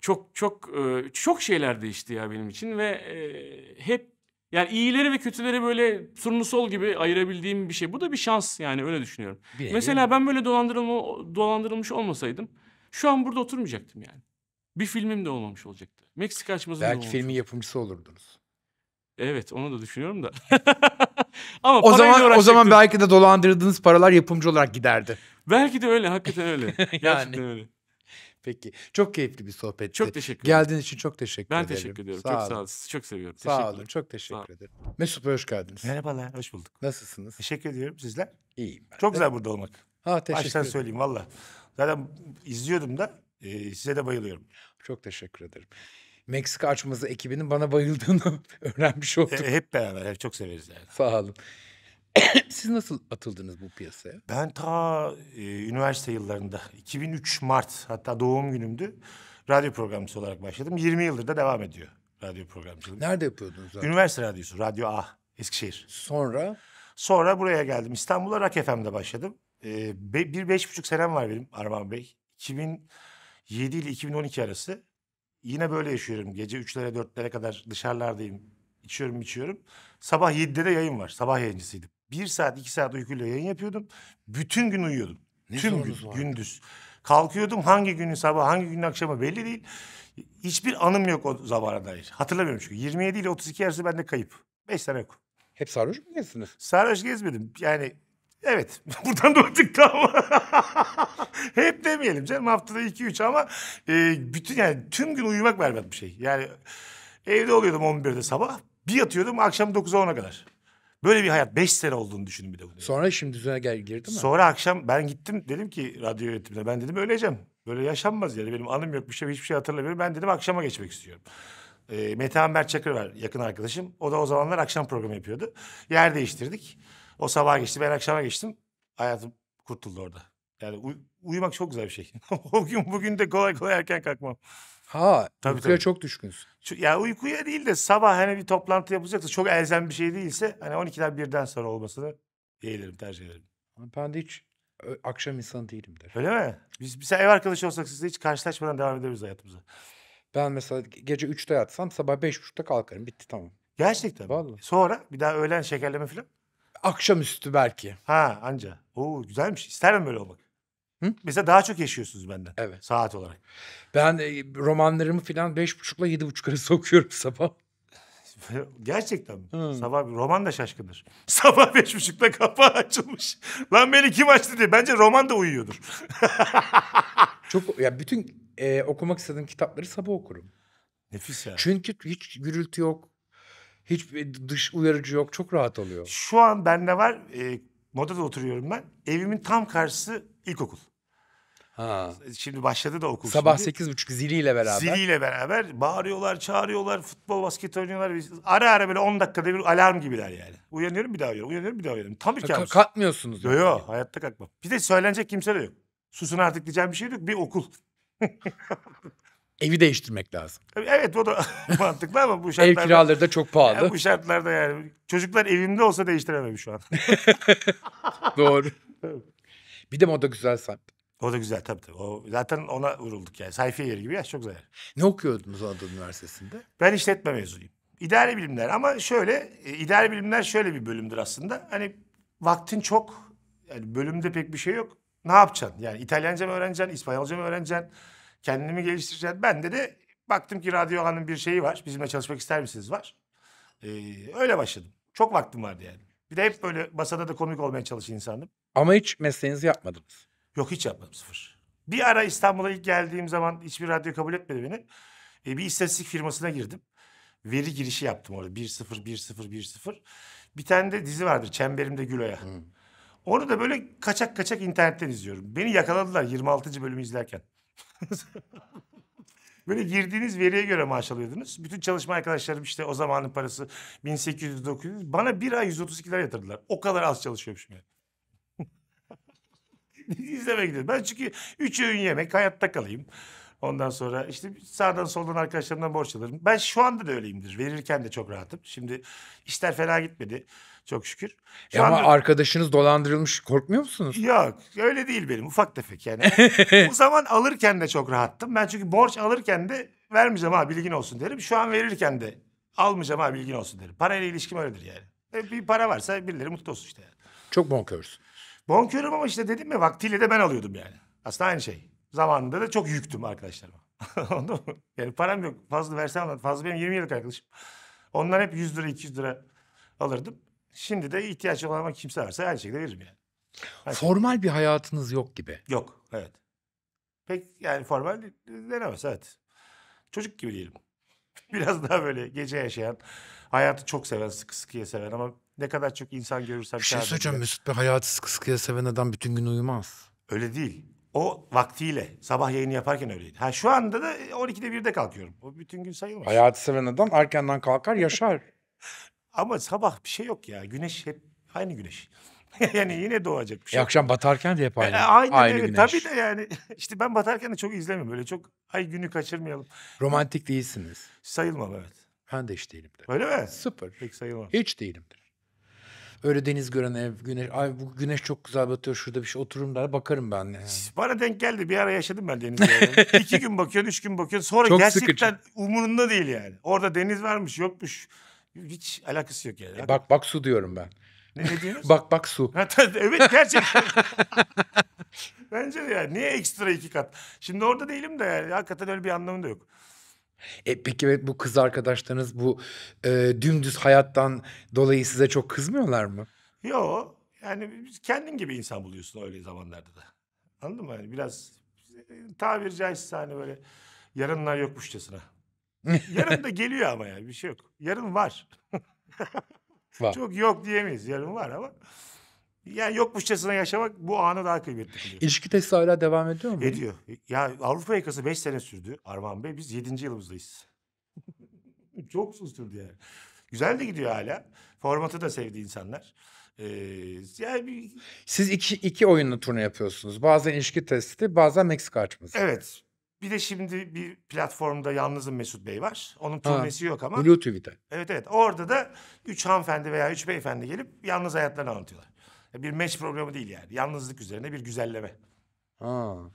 S2: Çok çok e, çok şeyler değişti ya benim için ve e, hep yani iyileri ve kötüleri böyle surnusol sol gibi ayırabildiğim bir şey. Bu da bir şans yani öyle düşünüyorum. Bir Mesela ben böyle dolandırılma, dolandırılmış olmasaydım şu an burada oturmayacaktım yani bir filmim de olmamış olacaktı. Meksika açmazı Belki olmamış. filmin
S3: yapımcısı olurdunuz.
S2: Evet onu da düşünüyorum da. Ama o zaman o zaman
S3: belki de dolandırdığınız paralar yapımcı olarak giderdi. Belki de öyle hakikaten öyle. yani. Gerçekten öyle. Peki. Çok keyifli bir sohbet. Çok teşekkür ederim. Geldiğiniz için
S1: çok teşekkür ben ederim. Ben teşekkür ediyorum. Sağ çok sağ olun. Sizi çok seviyorum. Sağ olun. Çok
S3: teşekkür ederim.
S1: Mesut Bey hoş geldiniz. Merhabalar. Hoş bulduk. Nasılsınız? Teşekkür ediyorum. Sizler? İyiyim. Ben çok de. güzel burada olmak. Ha teşekkür Baştan ederim. söyleyeyim valla. Zaten izliyordum da e, size de bayılıyorum. Çok teşekkür ederim. Meksika
S3: açması ekibinin bana bayıldığını
S1: öğrenmiş olduk. Hep beraber çok severiz yani. Sağ olun. Siz nasıl atıldınız bu piyasaya? Ben ta e, üniversite yıllarında 2003 Mart hatta doğum günümdü. Radyo programcısı olarak başladım. 20 yıldır da devam ediyor radyo programcılığı. Nerede yapıyordunuz? Radyo? Üniversite radyosu, Radyo A, Eskişehir. Sonra? Sonra buraya geldim. İstanbul'a Rock FM'de başladım. Ee, be, bir beş buçuk senem var benim Arman Bey. 2000 7 ile 2012 arası yine böyle yaşıyorum. Gece 3'lere 4'lere kadar dışarılardayım. İçiyorum içiyorum. Sabah 7'de de yayın var. Sabah yayıncısıydım. Bir saat iki saat uykuyla yayın yapıyordum. Bütün gün uyuyordum. Ne Tüm gün vardı? gündüz. Kalkıyordum hangi günün sabah hangi günün akşamı belli değil. Hiçbir anım yok o zamana dair. Hatırlamıyorum çünkü. 27 ile 32 arası bende kayıp. Beş sene yok. Hep sarhoş mu gezdiniz? Sarhoş gezmedim. Yani Evet. Buradan da artık tamam. Hep demeyelim canım. Haftada iki üç ama e, bütün yani tüm gün uyumak berbat bir şey. Yani evde oluyordum 11'de sabah. Bir yatıyordum akşam 9'a 10'a kadar. Böyle bir hayat. Beş sene olduğunu düşünün bir de bunu. Sonra şimdi düzene gel, girdi mi? Sonra akşam ben gittim dedim ki radyo yönetimine ben dedim öleceğim. Böyle yaşanmaz yani benim anım yok bir şey hiçbir şey hatırlamıyorum. Ben dedim akşama geçmek istiyorum. E, Mete Amber Çakır var yakın arkadaşım. O da o zamanlar akşam programı yapıyordu. Yer değiştirdik. O sabah geçti ben akşama geçtim. Hayatım kurtuldu orada. Yani uy- uyumak çok güzel bir şey. o gün bugün de kolay kolay erken kalkmam. Ha, tabii, uykuya tabii. çok düşkünsün. Ya uykuya değil de sabah hani bir toplantı yapacaksa çok elzem bir şey değilse hani 12'den birden sonra olmasını yeğlerim, tercih ederim. Ben de hiç ö- akşam insanı değilimdir. Öyle mi? Biz mesela ev arkadaşı olsak sizle hiç karşılaşmadan devam ederiz hayatımıza. Ben mesela gece 3'te yatsam sabah 5.30'da kalkarım. Bitti tamam. Gerçekten. mi? Vallahi. Sonra bir daha öğlen şekerleme falan. Akşamüstü belki. Ha anca. Oo güzelmiş. İster mi böyle olmak? Hı? Mesela daha çok yaşıyorsunuz benden. Evet. Saat olarak. Ben e, romanlarımı falan beş buçukla yedi buçuk arası okuyorum sabah. Gerçekten mi? Hı. Sabah roman da şaşkındır. Sabah beş buçukta kapağı açılmış. Lan beni kim açtı diye. Bence roman da uyuyordur. çok ya bütün e, okumak istediğim kitapları sabah okurum. Nefis ya. Çünkü hiç gürültü yok. Hiç dış uyarıcı yok. Çok rahat oluyor. Şu an bende var. E, Moda'da oturuyorum ben. Evimin tam karşısı ilkokul. Ha. Şimdi başladı da okul. Sabah sekiz buçuk ziliyle beraber. Ziliyle beraber bağırıyorlar, çağırıyorlar, futbol, basket oynuyorlar. Ara ara böyle on dakikada bir alarm gibiler yani. Uyanıyorum bir daha uyuyorum, uyanıyorum bir daha uyuyorum. Tam bir kabus. kalkmıyorsunuz. Yok yok yani. hayatta kalkmam. Bir de söylenecek kimse de yok. Susun artık diyeceğim bir şey yok. Bir okul. evi değiştirmek lazım. Evet o da mantıklı ama bu şartlarda... Ev kiraları da çok pahalı. Yani bu şartlarda yani çocuklar evimde olsa değiştiremem şu an. Doğru. bir de o da güzel semt. O da güzel tabii tabii. O, zaten ona vurulduk yani. Sayfiye yeri gibi ya çok güzel. Ne okuyordunuz Anadolu Üniversitesi'nde? Ben işletme mezunuyum. İdari bilimler ama şöyle, e, idari bilimler şöyle bir bölümdür aslında. Hani vaktin çok, yani bölümde pek bir şey yok. Ne yapacaksın? Yani İtalyanca mı öğreneceksin, İspanyolca mı öğreneceksin? kendimi geliştireceğim. Ben de baktım ki Radyo Han'ın bir şeyi var. Bizimle çalışmak ister misiniz var. Ee, öyle başladım. Çok vaktim vardı yani. Bir de hep böyle masada da komik olmaya çalışan insandım. Ama hiç mesleğinizi yapmadınız. Yok hiç yapmadım sıfır. Bir ara İstanbul'a ilk geldiğim zaman hiçbir radyo kabul etmedi beni. Ee, bir istatistik firmasına girdim. Veri girişi yaptım orada. bir sıfır bir sıfır bir sıfır. Bir tane de dizi vardır. Çemberimde Gülo'ya. Hmm. Onu da böyle kaçak kaçak internetten izliyorum. Beni yakaladılar 26. bölümü izlerken. Böyle girdiğiniz veriye göre maaş alıyordunuz. Bütün çalışma arkadaşlarım işte o zamanın parası 1800 bana bir ay 132'ler yatırdılar. O kadar az çalışıyormuşum yani. İzleme gidiyorum. Ben çünkü üç öğün yemek hayatta kalayım. Ondan sonra işte sağdan soldan arkadaşlarımdan borç alırım. Ben şu anda da öyleyimdir. Verirken de çok rahatım. Şimdi işler fena gitmedi. Çok şükür. E Şu e anda... Ama arkadaşınız dolandırılmış korkmuyor musunuz? Yok öyle değil benim ufak tefek yani. Bu zaman alırken de çok rahattım. Ben çünkü borç alırken de vermeyeceğim ha bilgin olsun derim. Şu an verirken de almayacağım ha bilgin olsun derim. Parayla ilişkim öyledir yani. E, bir para varsa birileri mutlu olsun işte yani. Çok bonkörsün. Bonkörüm ama işte dedim ya vaktiyle de ben alıyordum yani. Aslında aynı şey. Zamanında da çok yüktüm arkadaşlarıma. Anladın mı? Yani param yok. Fazla versem fazla benim 20 yıllık arkadaşım. Onlar hep 100 lira 200 lira alırdım. Şimdi de ihtiyacı olan kimse varsa her şekilde veririm yani. Her formal şekilde. bir hayatınız yok gibi. Yok evet. Pek yani formal denemez evet. Çocuk gibi diyelim. Biraz daha böyle gece yaşayan, hayatı çok seven, sıkı sıkıya seven ama ne kadar çok insan görürsem... Bir şey söyleyeceğim Mesut
S3: Bey, hayatı sıkı sıkıya seven adam bütün gün uyumaz.
S1: Öyle değil. O vaktiyle, sabah yayını yaparken öyleydi. Ha şu anda da 12'de e, 1'de kalkıyorum. O bütün gün sayılmaz. Hayatı seven adam erkenden kalkar, yaşar. Ama sabah bir şey yok ya. Güneş hep aynı güneş. yani yine doğacak bir şey. E, akşam
S3: batarken de hep e, aynı. E, aynen aynı Güneş. Tabii
S1: de yani. işte ben batarken de çok izlemiyorum. Böyle çok ay günü kaçırmayalım. Romantik değilsiniz. Sayılmam evet. Ben de hiç değilimdir.
S3: Öyle mi? Sıfır. Pek
S1: sayılmam. Hiç değilimdir. Öyle deniz gören
S3: ev, güneş. Ay bu güneş çok güzel batıyor şurada bir şey otururum da bakarım ben. Yani.
S1: Bana denk geldi bir ara yaşadım ben deniz gören. İki gün bakıyorsun, üç gün bakıyorsun. Sonra çok gerçekten sıkıcı. umurunda değil yani. Orada deniz varmış, yokmuş. Hiç alakası yok yani. E bak
S3: bak su diyorum ben. Ne, ne diyorsun? bak bak su.
S1: evet gerçekten. Bence de yani. Niye ekstra iki kat? Şimdi orada değilim de yani. Hakikaten öyle bir anlamı da yok.
S3: E peki bu kız arkadaşlarınız bu e, dümdüz hayattan dolayı size çok kızmıyorlar mı?
S1: Yo yani kendin gibi insan buluyorsun öyle zamanlarda da. Anladın mı? Yani biraz e, tabiri caizse hani böyle yarınlar yokmuşçasına. Yarın da geliyor ama yani bir şey yok. Yarın var. var. Çok yok diyemeyiz. Yarın var ama. Yani yokmuşçasına yaşamak bu anı daha kıymetli kılıyor. İlişki testi hala devam ediyor mu? Ediyor. Ya Avrupa yakası beş sene sürdü Arman Bey. Biz yedinci yılımızdayız. Çok uzun sürdü yani. Güzel de gidiyor hala. Formatı da sevdi insanlar. Ee, yani bir...
S3: Siz iki, iki oyunlu turne yapıyorsunuz. Bazen ilişki testi, bazen Meksika açması. Evet.
S1: Bir de şimdi bir platformda yalnızım Mesut Bey var. Onun turnesi ha, yok ama. Blue TV'de. Evet evet. Orada da üç hanımefendi veya üç beyefendi gelip yalnız hayatlarını anlatıyorlar. E, bir meç programı değil yani. Yalnızlık üzerine bir güzelleme. Ha. Ama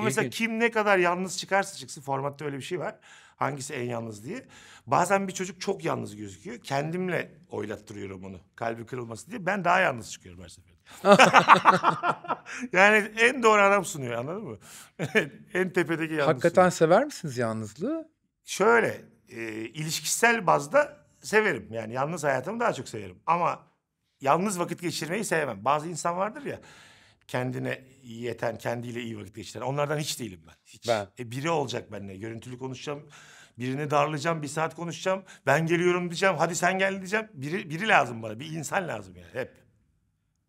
S1: İlginç. mesela kim ne kadar yalnız çıkarsa çıksın formatta öyle bir şey var. Hangisi en yalnız diye. Bazen bir çocuk çok yalnız gözüküyor. Kendimle oylattırıyorum onu. Kalbi kırılması diye. Ben daha yalnız çıkıyorum her seferinde. yani en doğru adam sunuyor anladın mı? en tepedeki yalnız. Hakikaten
S3: sunuyor. sever misiniz
S1: yalnızlığı? Şöyle e, ilişkisel bazda severim. Yani yalnız hayatımı daha çok severim. Ama yalnız vakit geçirmeyi sevmem. Bazı insan vardır ya kendine yeten, kendiyle iyi vakit geçiren. Onlardan hiç değilim ben. Hiç. Ben. E, biri olacak benimle. Görüntülü konuşacağım. Birini darlayacağım, bir saat konuşacağım. Ben geliyorum diyeceğim, hadi sen gel diyeceğim. Biri, biri lazım bana, bir insan lazım yani hep.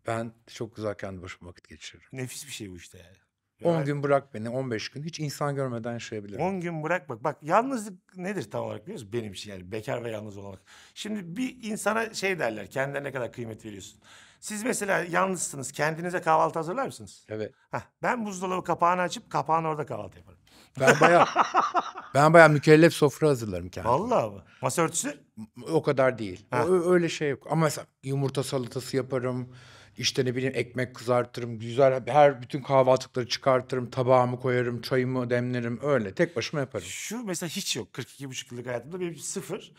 S1: Ben çok güzel kendi başıma vakit geçiririm. Nefis bir şey bu işte yani. 10 yani, gün bırak beni, 15 gün. Hiç insan görmeden şey yaşayabilirim. 10 gün bırak bak. Bak yalnızlık nedir tam olarak biliyor musun? Benim için yani bekar ve yalnız olmak. Şimdi bir insana şey derler, kendine ne kadar kıymet veriyorsun. Siz mesela yalnızsınız, kendinize kahvaltı hazırlar mısınız? Evet. Heh, ben buzdolabı kapağını açıp kapağın orada kahvaltı yaparım.
S3: Ben baya ben baya mükellef sofra hazırlarım kendime. Allah mı? Masa örtüsü? O kadar değil. Ha. Öyle şey yok. Ama mesela yumurta salatası yaparım. İşte ne bileyim ekmek kızartırım, güzel her bütün kahvaltıkları çıkartırım, tabağımı
S1: koyarım, çayımı demlerim öyle. Tek başıma yaparım. Şu mesela hiç yok. 42 buçuk yıllık hayatımda benim sıfır.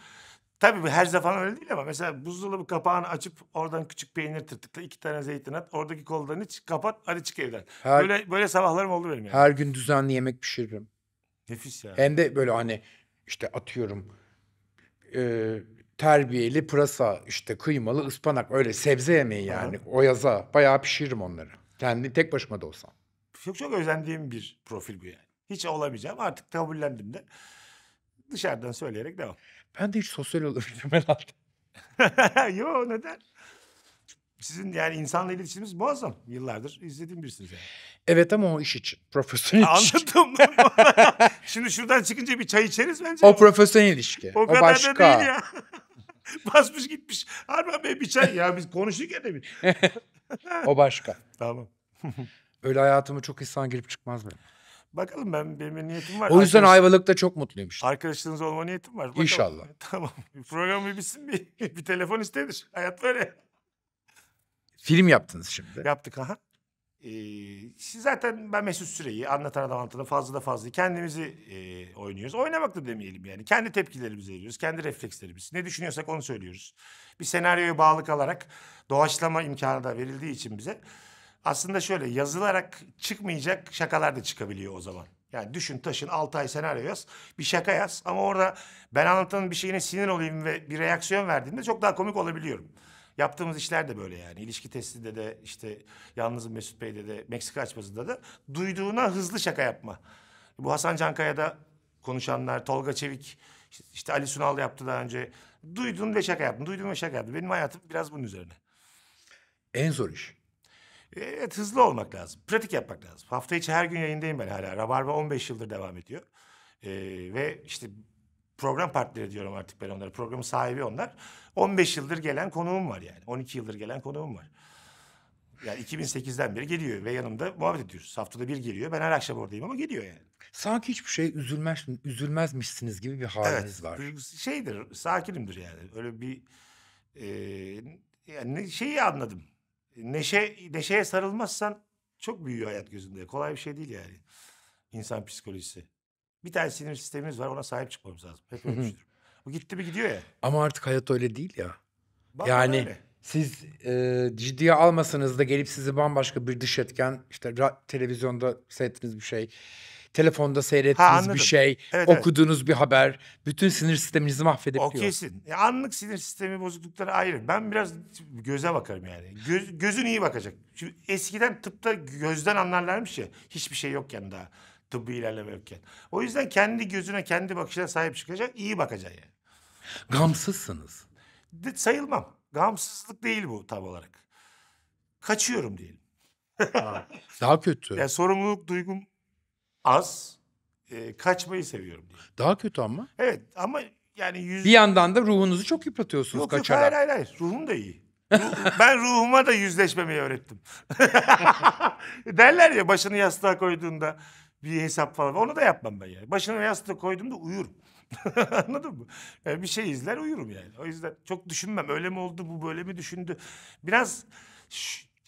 S1: Tabii her zaman öyle değil ama mesela buzdolabı kapağını açıp oradan küçük peynir tırtıkla iki tane zeytin at. Oradaki kollarını çık, kapat hadi çık evden. Her, böyle böyle sabahlarım oldu benim yani. Her gün
S3: düzenli yemek pişiririm. Nefis ya. Hem de böyle hani işte atıyorum e, terbiyeli pırasa, işte kıymalı ıspanak öyle sebze yemeği yani.
S1: Aha. O yaza bayağı pişiririm onları. Kendi tek başıma da olsam. Çok çok özendiğim bir profil bu yani. Hiç olamayacağım artık kabullendim de. Dışarıdan söyleyerek devam. Ben de hiç sosyal olabilirim herhalde. Yo neden? Sizin yani insanla iletişiminiz muazzam. Yıllardır izlediğim birisiniz yani.
S3: Evet ama o iş için. Profesyonel
S1: Anladım. Şimdi şuradan çıkınca bir çay içeriz bence. O profesyonel ilişki. O, o kadar başka. da değil ya. Basmış gitmiş. Harman Bey bir çay ya biz konuştuk ya demin.
S3: o başka. Tamam. Öyle hayatıma çok insan girip çıkmaz mı?
S1: Bakalım ben benim niyetim var. O yüzden Arkadaş... Ayvalık'ta çok mutluyum işte. Arkadaşlığınız olma niyetim var. Bakalım. İnşallah. Tamam. Program bir bitsin bir, bir telefon istedir. Hayat böyle.
S3: Film yaptınız şimdi.
S1: Yaptık aha. Ee, zaten ben Mesut Süreyi, Anlatan Adam Anlatan fazla da fazla kendimizi e, oynuyoruz. Oynamak da demeyelim yani. Kendi tepkilerimizi veriyoruz, kendi reflekslerimiz. Ne düşünüyorsak onu söylüyoruz. Bir senaryoya bağlı kalarak doğaçlama imkanı da verildiği için bize... Aslında şöyle yazılarak çıkmayacak şakalar da çıkabiliyor o zaman. Yani düşün taşın altı ay senaryo yaz. Bir şaka yaz. Ama orada ben anlatanın bir şeyine sinir olayım ve bir reaksiyon verdiğimde çok daha komik olabiliyorum. Yaptığımız işler de böyle yani. İlişki testinde de işte yalnızım Mesut Bey'de de Meksika açmasında da duyduğuna hızlı şaka yapma. Bu Hasan Cankaya'da konuşanlar, Tolga Çevik, işte Ali Sunal yaptı daha önce. Duydun ve şaka yaptın, duydun ve şaka yaptın. Benim hayatım biraz bunun üzerine. En zor iş. Evet, hızlı olmak lazım. Pratik yapmak lazım. Hafta içi her gün yayındayım ben hala. Rabarba 15 yıldır devam ediyor. Ee, ve işte program partneri diyorum artık ben onlara. Programın sahibi onlar. 15 yıldır gelen konuğum var yani. 12 yıldır gelen konuğum var. Yani 2008'den beri geliyor ve yanımda muhabbet ediyoruz. Haftada bir geliyor. Ben her akşam oradayım ama geliyor yani. Sanki hiçbir şey üzülmez, üzülmezmişsiniz gibi bir haliniz evet, var. Şeydir, sakinimdir yani. Öyle bir e, yani şeyi anladım. Neşe, neşeye sarılmazsan çok büyüyor hayat gözünde. Kolay bir şey değil yani. İnsan psikolojisi. Bir tane sinir sistemimiz var ona sahip çıkmamız lazım. Hep öyle düşünürüm. Bu gitti mi gidiyor ya.
S3: Ama artık hayat öyle değil ya. Bak, yani öyle. siz e, ciddiye almasanız da gelip sizi bambaşka bir dış etken işte televizyonda seyrettiğiniz bir şey telefonda seyrettiğiniz ha, bir şey, evet, okuduğunuz evet. bir haber bütün sinir sisteminizi mahvedebiliyor. O kesin.
S1: E, anlık sinir sistemi bozuklukları ayrı. Ben biraz göze bakarım yani. Göz, gözün iyi bakacak. Şimdi eskiden tıpta gözden anlarlarmış ya. Hiçbir şey yokken daha tıbbi ilerleme yokken. O yüzden kendi gözüne, kendi bakışına sahip çıkacak, iyi bakacak yani. Gamsızsınız. De, sayılmam. Gamsızlık değil bu tam olarak. Kaçıyorum diyelim.
S3: daha kötü. Yani
S1: sorumluluk duygum az. E, kaçmayı seviyorum diyelim.
S3: Daha kötü ama.
S1: Evet ama yani yüz... Bir
S3: yandan da ruhunuzu çok yıpratıyorsunuz yok, kaçarak. Yok
S1: hayır hayır hayır. Ruhum da iyi. ben ruhuma da yüzleşmemeyi öğrettim. Derler ya başını yastığa koyduğunda bir hesap falan. Onu da yapmam ben yani. Başına yastık koydum da uyurum. Anladın mı? Yani bir şey izler uyurum yani. O yüzden çok düşünmem. Öyle mi oldu bu böyle mi düşündü? Biraz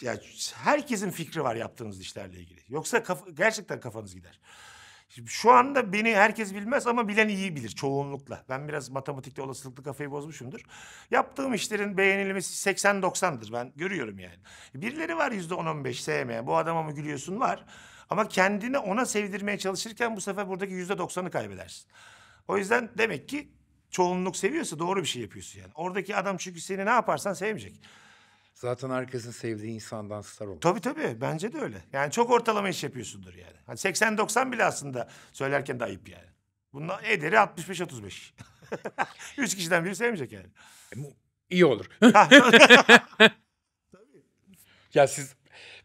S1: ya herkesin fikri var yaptığınız işlerle ilgili. Yoksa kaf gerçekten kafanız gider. Şimdi şu anda beni herkes bilmez ama bilen iyi bilir çoğunlukla. Ben biraz matematikte olasılıklı kafayı bozmuşumdur. Yaptığım işlerin beğenilmesi 80-90'dır ben görüyorum yani. Birileri var yüzde 10-15 sevmeyen. Bu adama mı gülüyorsun var. Ama kendini ona sevdirmeye çalışırken bu sefer buradaki yüzde doksanı kaybedersin. O yüzden demek ki çoğunluk seviyorsa doğru bir şey yapıyorsun yani. Oradaki adam çünkü seni ne yaparsan sevmeyecek. Zaten herkesin sevdiği insandan star olur. Tabii tabii bence de öyle. Yani çok ortalama iş yapıyorsundur yani. Hani 80-90 bile aslında söylerken de ayıp yani. Bunun ederi 65-35. Üç kişiden biri sevmeyecek yani. E, iyi olur.
S3: ya siz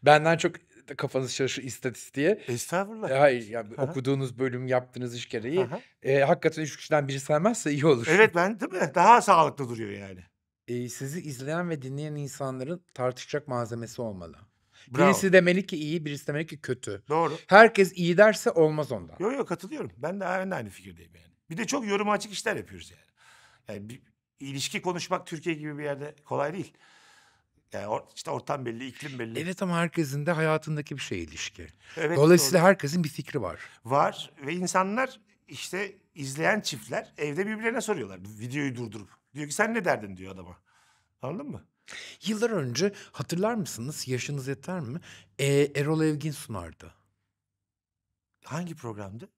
S3: benden çok kafanız çalışır istatistiğe. Estağfurullah. E, hayır yani Aha. okuduğunuz bölüm yaptığınız iş gereği. E, hakikaten üç kişiden biri saymazsa iyi olur. Evet ben değil mi? Daha sağlıklı duruyor yani. E, sizi izleyen ve dinleyen insanların tartışacak malzemesi olmalı. Bravo. Birisi demeli ki iyi, birisi demeli ki kötü. Doğru. Herkes iyi derse
S1: olmaz ondan. Yok yok katılıyorum. Ben de, ben aynı fikirdeyim yani. Bir de çok yorum açık işler yapıyoruz yani. Yani bir, ilişki konuşmak Türkiye gibi bir yerde kolay değil. Yani or, işte ortam belli, iklim belli. Evet ama herkesin de hayatındaki bir şey ilişki. Evet, Dolayısıyla doğru.
S3: herkesin bir fikri var.
S1: Var ve insanlar işte izleyen çiftler evde birbirlerine soruyorlar videoyu durdurup. Diyor ki sen ne derdin diyor adama. Anladın mı? Yıllar önce hatırlar
S3: mısınız yaşınız yeter mi? Ee, Erol Evgin sunardı. Hangi programdı?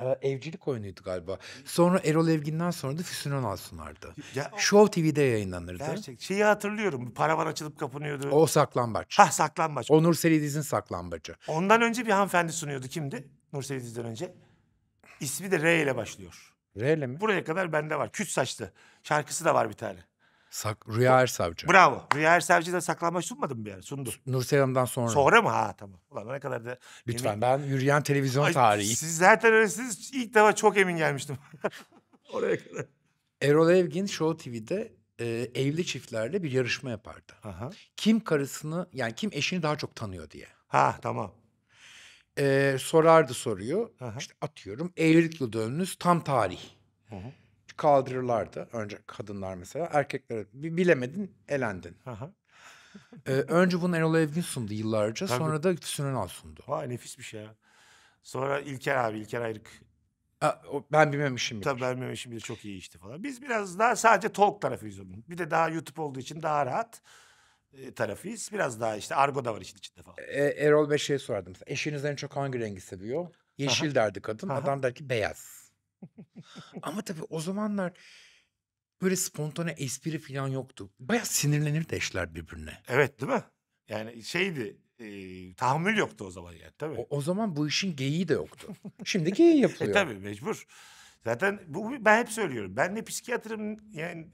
S3: evcilik oynuyordu galiba. Sonra Erol Evgin'den sonra da Füsun Önal sunardı. Ya, Show TV'de yayınlanırdı. Gerçek.
S1: Şeyi hatırlıyorum. Paravan açılıp kapanıyordu.
S3: O saklambaç. Ha saklambaç. O Nur Selidiz'in saklambacı.
S1: Ondan önce bir hanımefendi sunuyordu. Kimdi? Nur Selidiz'den önce. İsmi de R ile başlıyor. R ile mi? Buraya kadar bende var. Küt saçlı. Şarkısı da var bir tane. Sak, Rüya Ersavcı. Bravo. Rüya Ersavcı da saklanmaç sunmadı mı bir yer? Sundu. Nursel Hanım'dan sonra. Sonra mı? Ha tamam. Ulan ne kadar da... Lütfen emin... ben yürüyen televizyon Ay, tarihi. Siz zaten öyle siz ilk defa çok emin gelmiştim. Oraya kadar. Erol
S3: Evgin Show TV'de e, evli çiftlerle bir yarışma yapardı. Aha. Kim karısını yani kim eşini daha çok tanıyor diye. Ha tamam. E, sorardı soruyu. Aha. İşte atıyorum evlilik yıl dönünüz tam tarih. Hı hı kaldırırlardı. Önce kadınlar mesela. Erkeklere bilemedin elendin. Aha. ee, önce bunu Erol Evgin sundu yıllarca. Tabii. Sonra da Füsun Önal sundu.
S1: Vay nefis bir şey ya. Sonra İlker abi, İlker Ayrık. Aa, ben bilmemişim. Tabii ben bilmemişim bile çok iyi işte falan. Biz biraz daha sadece talk tarafıyız onun. Bir de daha YouTube olduğu için daha rahat e, tarafıyız. Biraz daha işte argo da var işin içinde falan. E, Erol Bey şey sorardım. Eşiniz en çok hangi rengi seviyor? Yeşil
S3: Aha. derdi kadın. Aha. Adam der ki beyaz. Ama tabii o zamanlar böyle spontane espri falan yoktu. Baya sinirlenir eşler birbirine. Evet değil mi?
S1: Yani şeydi e, tahammül yoktu o zaman yani tabii. O, o zaman bu işin geyiği de yoktu. Şimdi geyiği e, yapılıyor. e tabii mecbur. Zaten bu ben hep söylüyorum. Ben ne psikiyatrım yani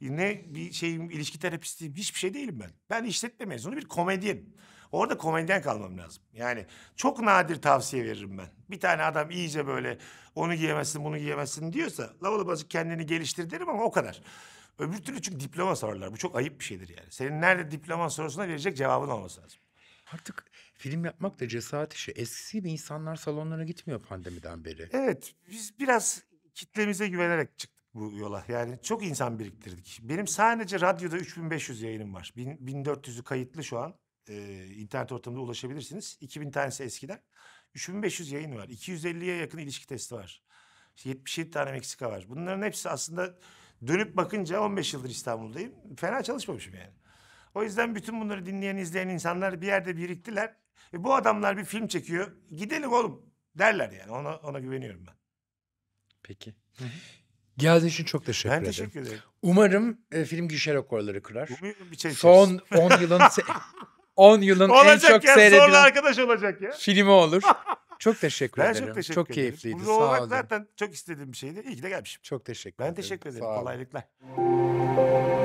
S1: ne bir şeyim ilişki terapistiyim hiçbir şey değilim ben. Ben işletme mezunu bir komedyenim. Orada komediden kalmam lazım. Yani çok nadir tavsiye veririm ben. Bir tane adam iyice böyle onu giyemezsin bunu giyemezsin diyorsa lavalı bazı kendini geliştir derim ama o kadar. Öbür türlü çünkü diploma sorarlar. Bu çok ayıp bir şeydir yani. Senin nerede diploma sorusuna verecek cevabın olması lazım. Artık film yapmak da cesaret işi. Eskisi gibi insanlar salonlara gitmiyor
S3: pandemiden beri.
S1: Evet biz biraz kitlemize güvenerek çıktık bu yola. Yani çok insan biriktirdik. Benim sadece radyoda 3500 yayınım var. Bin, 1400'ü kayıtlı şu an e, internet ortamında ulaşabilirsiniz. 2000 tanesi eskiden. 3500 yayın var. 250'ye yakın ilişki testi var. İşte 77 tane Meksika var. Bunların hepsi aslında dönüp bakınca 15 yıldır İstanbul'dayım. Fena çalışmamışım yani. O yüzden bütün bunları dinleyen, izleyen insanlar bir yerde biriktiler. E bu adamlar bir film çekiyor. Gidelim oğlum derler yani. Ona, ona güveniyorum ben. Peki.
S3: Geldiğin için çok teşekkür ederim. Ben teşekkür ederim. Umarım e, film gişe rekorları kırar. Umuyorum bir şey Son 10 yılın 10 yılın olacak en çok ya, seyredilen arkadaş olacak ya. filmi olur. Çok teşekkür ben ederim. Çok, teşekkür çok keyifliydi. Burada Sağ olun.
S1: zaten çok istediğim bir şeydi. İyi ki de gelmişim. Çok teşekkür ben ederim. Ben teşekkür ederim. Kolaylıklar.